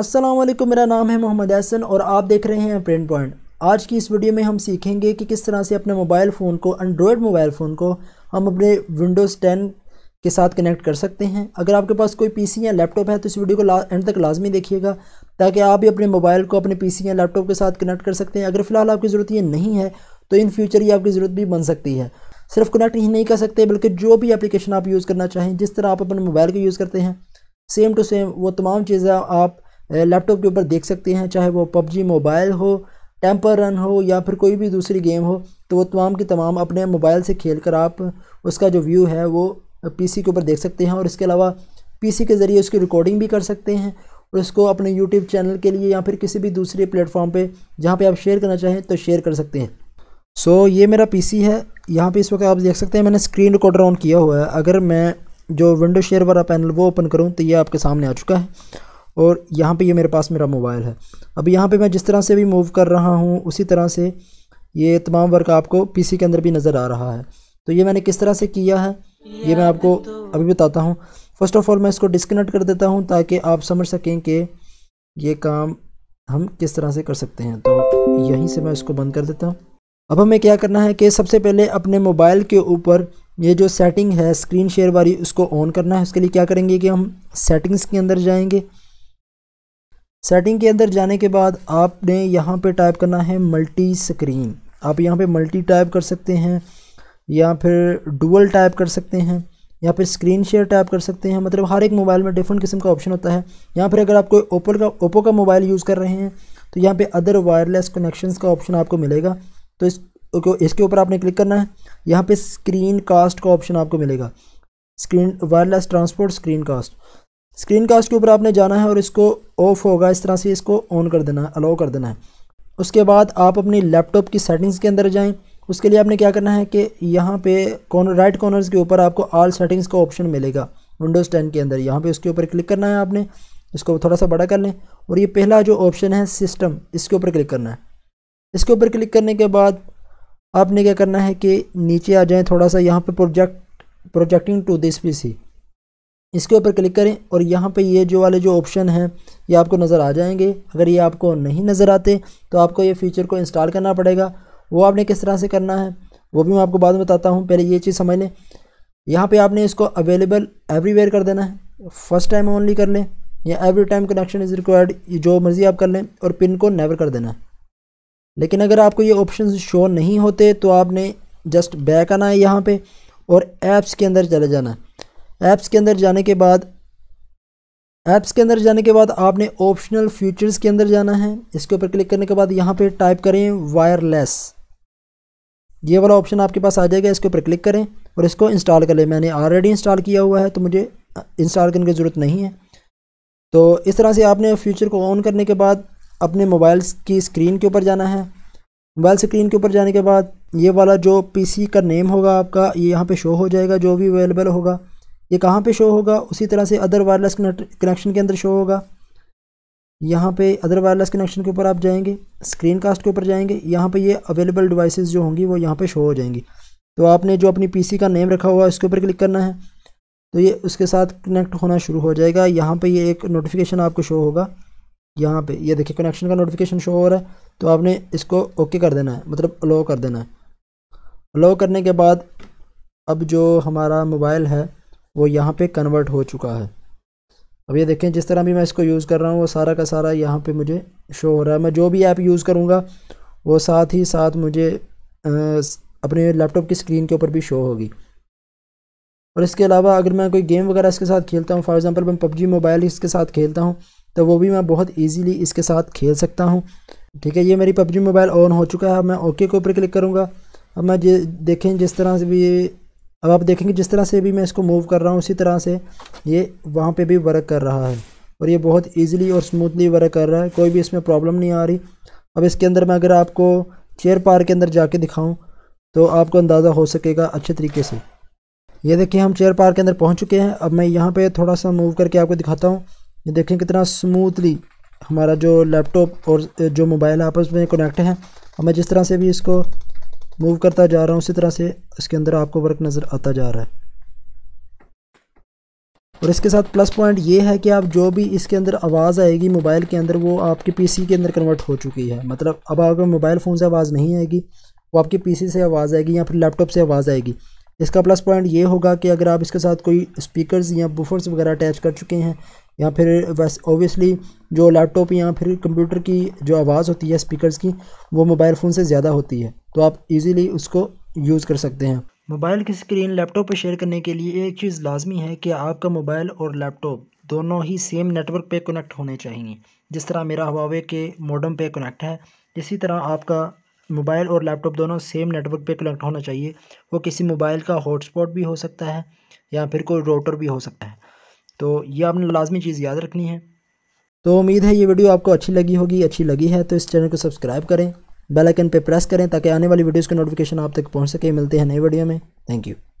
असलम मेरा नाम है मोहम्मद एसन और आप देख रहे हैं प्रिंट पॉइंट आज की इस वीडियो में हम सीखेंगे कि किस तरह से अपने मोबाइल फ़ोन को एंड्रॉयड मोबाइल फ़ोन को हम अपने विंडोज़ टेन के साथ कनेक्ट कर सकते हैं अगर आपके पास कोई पीसी या लैपटॉप है तो इस वीडियो को ला एंड तक लाजमी देखिएगा ताकि आप भी अपने मोबाइल को अपने पीसी या लैपटॉप के साथ कनेक्ट कर सकते हैं अगर फ़िलहाल आपकी ज़रूरत ये नहीं है तो इन फ्यूचर ये आपकी ज़रूरत भी बन सकती है सिर्फ कनेक्ट ही नहीं कर सकते बल्कि जो भी एप्लीकेशन आप यूज़ करना चाहें जिस तरह आप अपने मोबाइल को यूज़ करते हैं सेम टू सेम वो तमाम चीज़ें आप लैपटॉप के ऊपर देख सकते हैं चाहे वो पबजी मोबाइल हो टेम्पर रन हो या फिर कोई भी दूसरी गेम हो तो वो तमाम की तमाम अपने मोबाइल से खेल कर आप उसका जो व्यू है वो पीसी के ऊपर देख सकते हैं और इसके अलावा पीसी के ज़रिए उसकी रिकॉर्डिंग भी कर सकते हैं और उसको अपने यूट्यूब चैनल के लिए या फिर किसी भी दूसरे प्लेटफॉर्म पर जहाँ पर आप शेयर करना चाहें तो शेयर कर सकते हैं सो so, ये मेरा सी है यहाँ पर इस वक्त आप देख सकते हैं मैंने स्क्रीन रिकॉर्डर ऑन किया हुआ है अगर मैं जो विंडो शेयर वाला पैनल वो ओपन करूँ तो ये आपके सामने आ चुका है और यहाँ पे ये मेरे पास मेरा मोबाइल है अब यहाँ पे मैं जिस तरह से भी मूव कर रहा हूँ उसी तरह से ये तमाम वर्क आपको पीसी के अंदर भी नज़र आ रहा है तो ये मैंने किस तरह से किया है ये मैं आपको तो अभी बताता हूँ फ़र्स्ट ऑफ़ ऑल मैं इसको डिसकनेक्ट कर देता हूँ ताकि आप समझ सकें कि ये काम हम किस तरह से कर सकते हैं तो यहीं से मैं इसको बंद कर देता हूँ अब हमें क्या करना है कि सबसे पहले अपने मोबाइल के ऊपर ये जो सेटिंग है स्क्रीन शेयर वाली उसको ऑन करना है उसके लिए क्या करेंगे कि हम सेटिंग्स के अंदर जाएंगे सेटिंग के अंदर जाने के बाद आपने यहाँ पे टाइप करना है मल्टी स्क्रीन आप यहाँ पे मल्टी टाइप कर सकते हैं या फिर डुअल टाइप कर सकते हैं या फिर स्क्रीन शेयर टाइप कर सकते हैं मतलब हर एक मोबाइल में डिफरेंट किस्म का ऑप्शन होता है यहाँ फिर अगर आप कोई ओपो का ओप्पो का मोबाइल यूज़ कर रहे हैं तो यहाँ पे अदर वायरलेस कनेक्शन का ऑप्शन आपको मिलेगा तो इस इसके ऊपर आपने क्लिक करना है यहाँ पे स्क्रीन कास्ट का ऑप्शन आपको मिलेगा screen wireless transport screen cast screen cast के ऊपर आपने जाना है और इसको ऑफ होगा इस तरह से इसको ऑन कर देना है अलाउ कर देना है उसके बाद आप अपनी लैपटॉप की सेटिंग्स के अंदर जाएं उसके लिए आपने क्या करना है कि यहाँ पे कॉर्नर राइट कॉर्नर्स के ऊपर आपको आल सेटिंग्स का ऑप्शन मिलेगा विंडोज़ टेन के अंदर यहाँ पे उसके ऊपर क्लिक करना है आपने इसको थोड़ा सा बड़ा कर लें और ये पहला जो ऑप्शन है सिस्टम इसके ऊपर क्लिक करना है इसके ऊपर क्लिक करने के बाद आपने क्या करना है कि नीचे आ जाएँ थोड़ा सा यहाँ पर project projecting to this P इसके ऊपर क्लिक करें और यहाँ पे ये जो वाले जो ऑप्शन हैं ये आपको नज़र आ जाएंगे अगर ये आपको नहीं नज़र आते तो आपको ये फ़ीचर को इंस्टॉल करना पड़ेगा वो आपने किस तरह से करना है वो भी मैं आपको बाद में बताता हूँ पहले ये चीज़ समझ लें यहाँ पे आपने इसको अवेलेबल एवरीवेयर कर देना है फर्स्ट टाइम ओनली कर लें या every time connection is required जो मर्ज़ी आप कर लें और पिन को नेवर कर देना है लेकिन अगर आपको ये ऑप्शन शो नहीं होते तो आपने जस्ट बैक आना है यहाँ पर और ऐप्स के अंदर चले जाना है ऐप्स के अंदर जाने के बाद ऐप्स के अंदर जाने के बाद आपने ऑप्शनल फीचर्स के अंदर जाना है इसके ऊपर क्लिक करने के बाद यहाँ पे टाइप करें वायरलेस ये वाला ऑप्शन आपके पास आ जाएगा इसके ऊपर क्लिक करें और इसको इंस्टॉल कर लें मैंने ऑलरेडी इंस्टॉल किया हुआ है तो मुझे इंस्टॉल करने की ज़रूरत नहीं है तो इस तरह से आपने फ्यूचर को ऑन करने के बाद अपने मोबाइल की स्क्रीन के ऊपर जाना है मोबाइल स्क्रीन के ऊपर जाने के बाद ये वाला जो पीसी का नेम होगा आपका ये यहाँ पे शो हो जाएगा जो भी अवेलेबल होगा ये कहाँ पे शो होगा उसी तरह से अदर वायरलेस कनेक्शन के अंदर शो होगा यहाँ पे अदर वायरलेस कनेक्शन के ऊपर आप जाएंगे स्क्रीन कास्ट के ऊपर जाएंगे यहाँ पे ये अवेलेबल डिवाइसेस जो होंगी वो यहाँ पे शो हो जाएंगी तो आपने जो अपनी पीसी का नेम रखा हुआ है उसके ऊपर क्लिक करना है तो ये उसके साथ कनेक्ट होना शुरू हो जाएगा यहाँ पर ये एक नोटिफिकेशन आपको शो होगा यहाँ पर ये देखिए कनेक्शन का नोटिफिकेशन शो हो रहा है तो आपने इसको ओके कर देना है मतलब अलाउ कर देना है अलाउ करने के बाद अब जो हमारा मोबाइल है वो यहाँ पे कन्वर्ट हो चुका है अब ये देखें जिस तरह भी मैं इसको यूज़ कर रहा हूँ वो सारा का सारा यहाँ पे मुझे शो हो रहा है मैं जो भी ऐप यूज़ करूँगा वो साथ ही साथ मुझे अपने लैपटॉप की स्क्रीन के ऊपर भी शो होगी और इसके अलावा अगर मैं कोई गेम वगैरह इसके साथ खेलता हूँ फॉर एग्ज़ाम्पल मैं पबजी मोबाइल इसके साथ खेलता हूँ तो वो भी मैं बहुत ईजीली इसके साथ खेल सकता हूँ ठीक है ये मेरी पबजी मोबाइल ऑन हो चुका है मैं ओके के ऊपर क्लिक करूँगा अब मैं देखें जिस तरह से भी अब आप देखेंगे जिस तरह से भी मैं इसको मूव कर रहा हूँ उसी तरह से ये वहाँ पे भी वर्क कर रहा है और ये बहुत इजीली और स्मूथली वर्क कर रहा है कोई भी इसमें प्रॉब्लम नहीं आ रही अब इसके अंदर मैं अगर आपको चेयर पार के अंदर जाके दिखाऊं तो आपको अंदाज़ा हो सकेगा अच्छे तरीके से ये देखिए हम चेयर पार के अंदर पहुँच चुके हैं अब मैं यहाँ पर थोड़ा सा मूव करके आपको दिखाता हूँ ये देखें कितना स्मूथली हमारा जो लैपटॉप और जो मोबाइल आपस में कनेक्ट है और मैं जिस तरह से भी इसको मूव करता जा रहा हूँ उसी तरह से इसके अंदर आपको वर्क नज़र आता जा रहा है और इसके साथ प्लस पॉइंट ये है कि आप जो भी इसके अंदर आवाज़ आएगी मोबाइल के अंदर वो आपके पीसी के अंदर कन्वर्ट हो चुकी है मतलब अब आपके मोबाइल फ़ोन से आवाज़ नहीं आएगी वो आपके पीसी से आवाज़ आएगी या फिर लैपटॉप से आवाज़ आएगी इसका प्लस पॉइंट ये होगा कि अगर आप इसके साथ कोई स्पीकर्स या बुफर्स वगैरह अटैच कर चुके हैं या फिर बस ओबियसली जो लैपटॉप या फिर कंप्यूटर की जो आवाज़ होती है स्पीकर्स की वो मोबाइल फ़ोन से ज़्यादा होती है तो आप इजीली उसको यूज़ कर सकते हैं मोबाइल की स्क्रीन लैपटॉप पर शेयर करने के लिए एक चीज़ लाजमी है कि आपका मोबाइल और लैपटॉप दोनों ही सेम नेटवर्क पर कनेक्ट होने चाहिए जिस तरह मेरा हवावे के मॉडम पर कनेक्ट है इसी तरह आपका मोबाइल और लैपटॉप दोनों सेम नेटवर्क पे कनेक्ट होना चाहिए वो किसी मोबाइल का हॉटस्पॉट भी हो सकता है या फिर कोई रोटर भी हो सकता है तो ये आपने लाजमी चीज़ याद रखनी है तो उम्मीद है ये वीडियो आपको अच्छी लगी होगी अच्छी लगी है तो इस चैनल को सब्सक्राइब करें बेल आइकन पे प्रेस करें ताकि आने वाली वीडियोस के नोटिफिकेशन आप तक पहुंच सके मिलते हैं नए वीडियो में थैंक यू